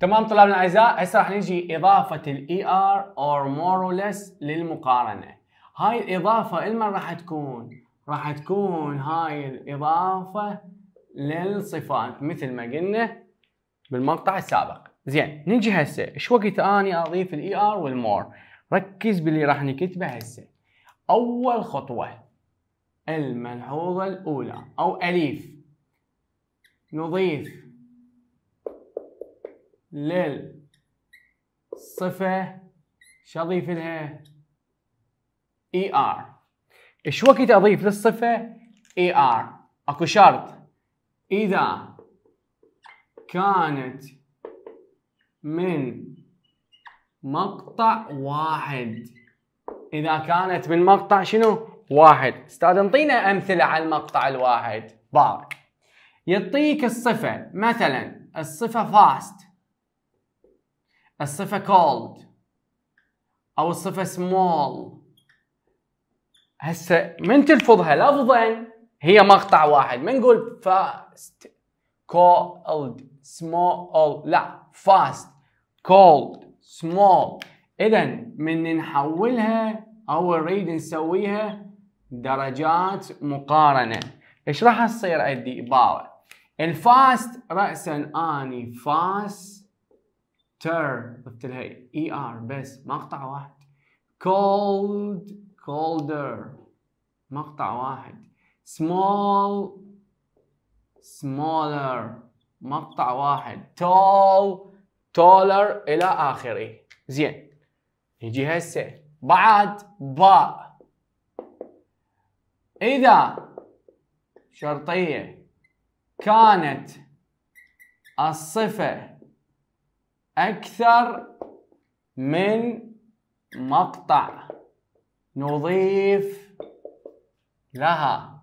تمام طلابنا الاعزاء هسه راح نجي اضافه الاي ار اور مور اور للمقارنه هاي الاضافه المن راح تكون راح تكون هاي الاضافه للصفات مثل ما قلنا بالمقطع السابق زين نجي هسه ايش وقت اني اضيف الاي ار e والمور ركز باللي راح نكتبه هسه اول خطوه الملحوظه الاولى او اليف نضيف لل صفة شضيف لها اي e ار ايش وقت اضيف للصفة اي e ار اكو شرط اذا كانت من مقطع واحد اذا كانت من مقطع شنو واحد استاذ انطينا امثله على المقطع الواحد بارك يعطيك الصفه مثلا الصفه فاست الصفة cold أو الصفة small هسه من تلفظها لفظا هي مقطع واحد ما نقول fast cold small لا fast cold small إذا من نحولها أو نريد نسويها درجات مقارنة إيش راح تصير عندي عبارة الفاست رأسا أني فاست تر قلت لها اي ار بس مقطع واحد cold colder مقطع واحد small smaller مقطع واحد tall taller الى اخره زين نجي هسه بعد باء اذا شرطيه كانت الصفه أكثر من مقطع نضيف لها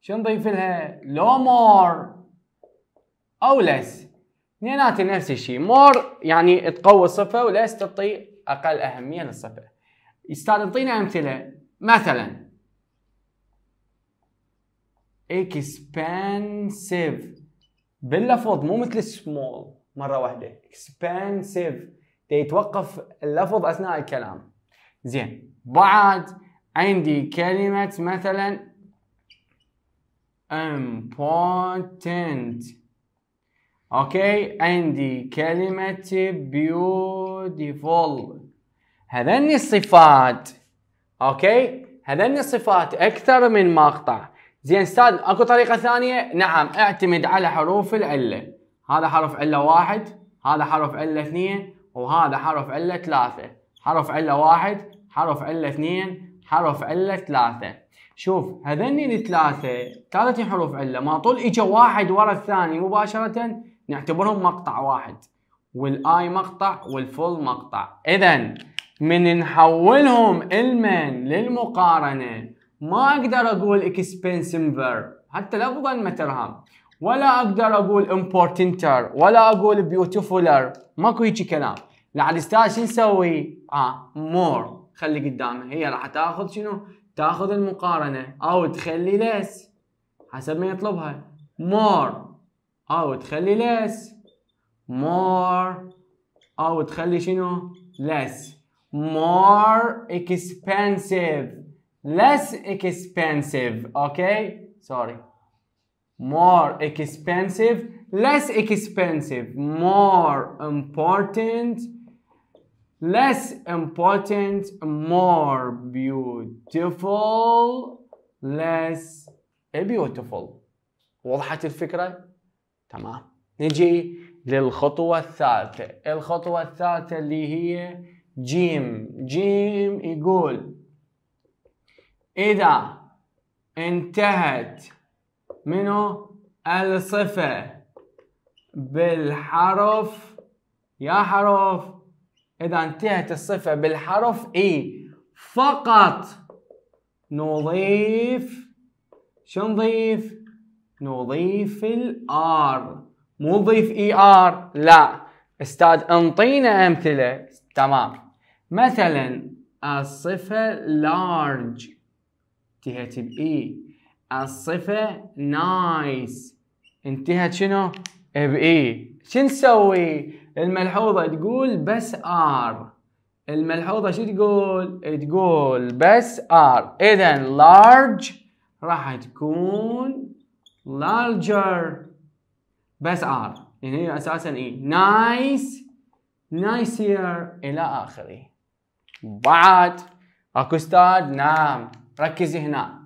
شو نضيف لها؟ لو مور أو لس اثنيناتهم نفس الشيء مور يعني تقوي الصفة ولس تعطي أقل أهمية للصفة أستاذ انطينا أمثلة مثلا expensive باللفظ مو مثل small مره واحده expensive يتوقف اللفظ اثناء الكلام زين بعد عندي كلمه مثلا important اوكي عندي كلمه beautiful هذني الصفات اوكي هذني الصفات اكثر من مقطع زين استاذ اكو طريقه ثانيه نعم اعتمد على حروف العله هذا حرف علة واحد هذا حرف علة اثنين وهذا حرف علة ثلاثة حرف علة واحد حرف علة اثنين حرف علة ثلاثة شوف هذني الثلاثة ثلاثة حروف علة ما طول اجى واحد ورا الثاني مباشرة نعتبرهم مقطع واحد والاي مقطع والفول مقطع اذا من نحولهم المن للمقارنة ما اقدر اقول اكسبنسنفر حتى لفظا ما ترهم ولا اقدر اقول امبورتنتر ولا اقول بيوتيفولر ماكو هيجي كلام العدستاج شو نسوي؟ اه مور خلي قدامه هي راح تاخذ شنو؟ تاخذ المقارنه او تخلي ليس حسب ما يطلبها مور او تخلي ليس مور او تخلي شنو؟ less more expensive less expensive اوكي؟ sorry more expensive less expensive more important less important more beautiful less beautiful وضحت الفكرة؟ تمام نجي للخطوة الثالثة الخطوة الثالثة اللي هي جيم جيم يقول إذا انتهت منو الصفة بالحرف يا حرف إذا انتهت الصفة بالحرف إي e. فقط نضيف شو نضيف؟ نضيف الآر مو نضيف إي e آر لا استاذ انطينا أمثلة تمام مثلا الصفة large انتهت بإي e. الصفة نايس انتهت شنو؟ بإي شو نسوي؟ الملحوظة تقول بس ار الملحوظة شو تقول؟ تقول بس ار اذا لارج راح تكون larger بس ار يعني هي اساسا اي نايس نايسير الى اخره بعد اكو استاذ نعم ركزي هنا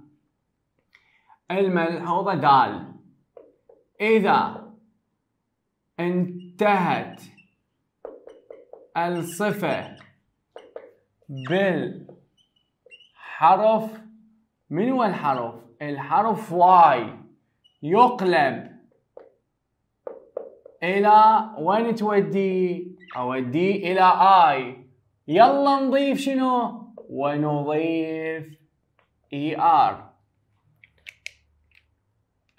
الملحوظة دال إذا انتهت الصفة بالحرف من هو الحرف؟ الحرف واي يقلب إلى وين تودي؟ أودي إلى آي يلا نضيف شنو؟ ونضيف إي e ER. آر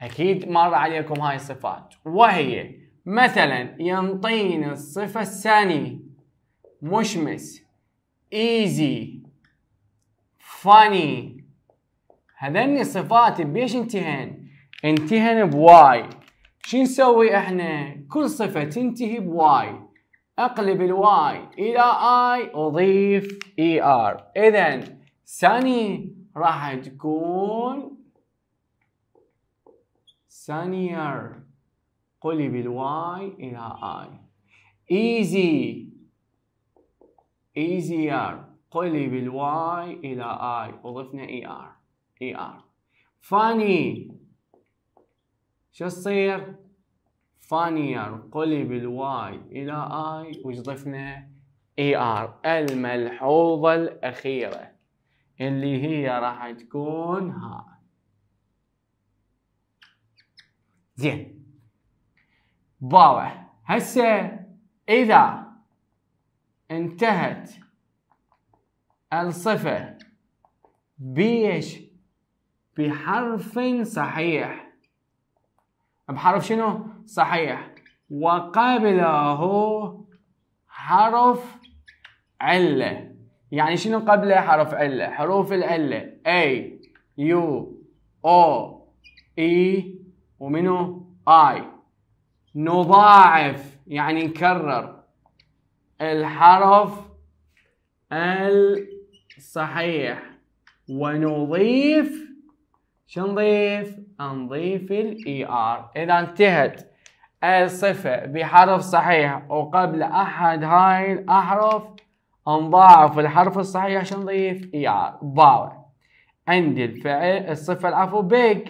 أكيد مر عليكم هاي الصفات وهي مثلا ينطين الصفة الثانية مشمس ايزي فاني هذني الصفات بيش انتهن؟ انتهن بواي شو نسوي احنا؟ كل صفة تنتهي بواي اقلب الواي الى اي اضيف اي ار اذا ثاني راح تكون sunnier قولي بالواي إلى I easy easier قولي بالواي إلى I وضفنا ER ار e funny شو تصير funnier قولي بالواي إلى I وش ضفنا ER الملحوظة الأخيرة اللي هي راح تكون هاي زين واضح هسه إذا انتهت الصفة بيش بحرف صحيح بحرف شنو صحيح وقبله حرف علة يعني شنو قبله حرف علة حروف العلة A U O E ومنه I نضاعف يعني نكرر الحرف الصحيح ونضيف شو نضيف؟ نضيف الاي ار اذا انتهت الصفة بحرف صحيح وقبل احد هاي الاحرف نضاعف الحرف الصحيح شو نضيف؟ اي ار ضاوع عندي الفعل الصفة العفو بيج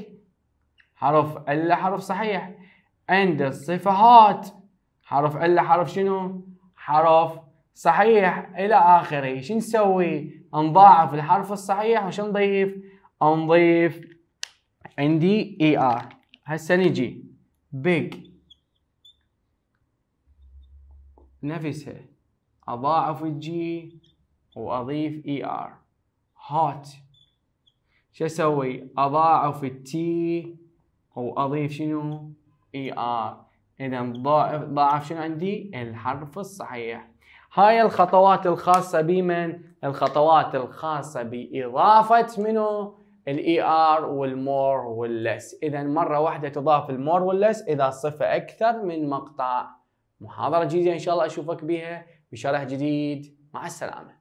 حرف ال حرف صحيح عند الصفحات حرف ال حرف شنو حرف صحيح الى اخره شو نسوي نضاعف الحرف الصحيح وش نضيف نضيف عندي اي ار هسه نجي big نفسها اضاعف الجي واضيف اي e ار hot شو اسوي اضاعف التي واضيف شنو اي ار اذا ضاعف شنو عندي الحرف الصحيح هاي الخطوات الخاصة بمن الخطوات الخاصة بإضافة ER الاي ار والمور واللس اذا مرة واحدة تضاف المور واللس اذا صفة اكثر من مقطع محاضرة جديدة ان شاء الله اشوفك بها بشرح جديد مع السلامة